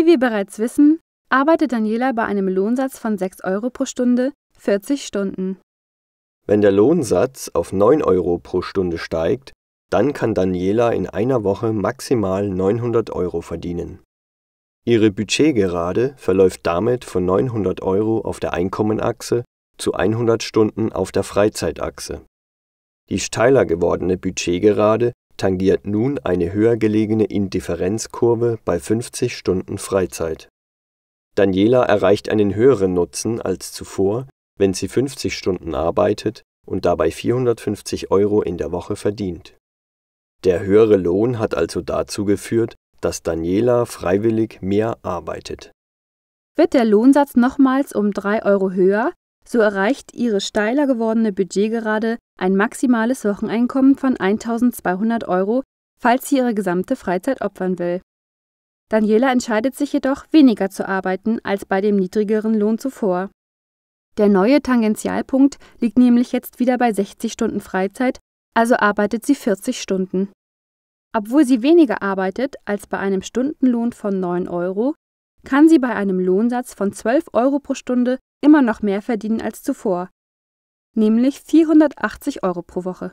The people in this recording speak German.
Wie wir bereits wissen, arbeitet Daniela bei einem Lohnsatz von 6 Euro pro Stunde 40 Stunden. Wenn der Lohnsatz auf 9 Euro pro Stunde steigt, dann kann Daniela in einer Woche maximal 900 Euro verdienen. Ihre Budgetgerade verläuft damit von 900 Euro auf der Einkommenachse zu 100 Stunden auf der Freizeitachse. Die steiler gewordene Budgetgerade tangiert nun eine höher gelegene Indifferenzkurve bei 50 Stunden Freizeit. Daniela erreicht einen höheren Nutzen als zuvor, wenn sie 50 Stunden arbeitet und dabei 450 Euro in der Woche verdient. Der höhere Lohn hat also dazu geführt, dass Daniela freiwillig mehr arbeitet. Wird der Lohnsatz nochmals um 3 Euro höher, so erreicht ihre steiler gewordene Budgetgerade ein maximales Wocheneinkommen von 1200 Euro, falls sie ihre gesamte Freizeit opfern will. Daniela entscheidet sich jedoch, weniger zu arbeiten als bei dem niedrigeren Lohn zuvor. Der neue Tangentialpunkt liegt nämlich jetzt wieder bei 60 Stunden Freizeit, also arbeitet sie 40 Stunden. Obwohl sie weniger arbeitet als bei einem Stundenlohn von 9 Euro, kann sie bei einem Lohnsatz von 12 Euro pro Stunde immer noch mehr verdienen als zuvor, nämlich 480 Euro pro Woche.